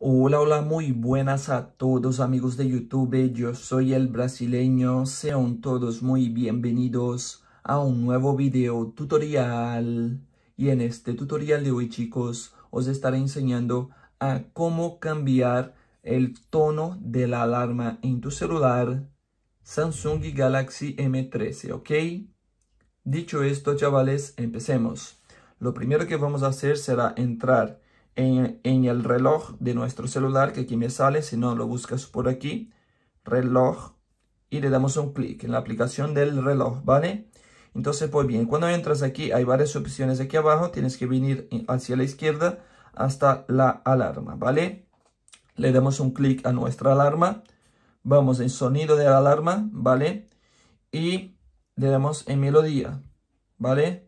Hola, hola, muy buenas a todos amigos de YouTube, yo soy el brasileño, sean todos muy bienvenidos a un nuevo video tutorial. Y en este tutorial de hoy chicos, os estaré enseñando a cómo cambiar el tono de la alarma en tu celular Samsung Galaxy M13, ¿ok? Dicho esto chavales, empecemos. Lo primero que vamos a hacer será entrar en, el reloj de nuestro celular, que aquí me sale, si no lo buscas por aquí, reloj, y le damos un clic en la aplicación del reloj, ¿vale? Entonces, pues bien, cuando entras aquí, hay varias opciones aquí abajo, tienes que venir hacia la izquierda hasta la alarma, ¿vale? Le damos un clic a nuestra alarma, vamos en sonido de la alarma, ¿vale? Y le damos en melodía, ¿vale?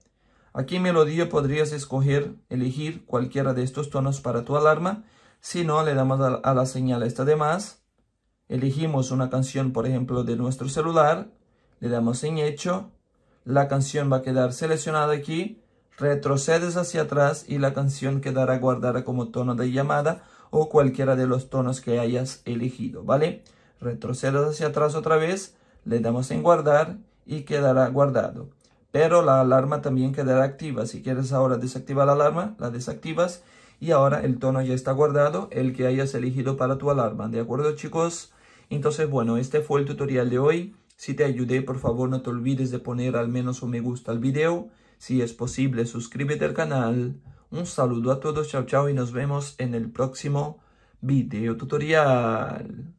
Aquí en melodía podrías escoger, elegir cualquiera de estos tonos para tu alarma. Si no, le damos a la señal esta de más. Elegimos una canción, por ejemplo, de nuestro celular. Le damos en hecho. La canción va a quedar seleccionada aquí. Retrocedes hacia atrás y la canción quedará guardada como tono de llamada o cualquiera de los tonos que hayas elegido, ¿vale? Retrocedes hacia atrás otra vez. Le damos en guardar y quedará guardado. Pero la alarma también quedará activa. Si quieres ahora desactivar la alarma, la desactivas. Y ahora el tono ya está guardado, el que hayas elegido para tu alarma. ¿De acuerdo chicos? Entonces bueno, este fue el tutorial de hoy. Si te ayudé, por favor no te olvides de poner al menos un me gusta al video. Si es posible, suscríbete al canal. Un saludo a todos, chao chao y nos vemos en el próximo video tutorial.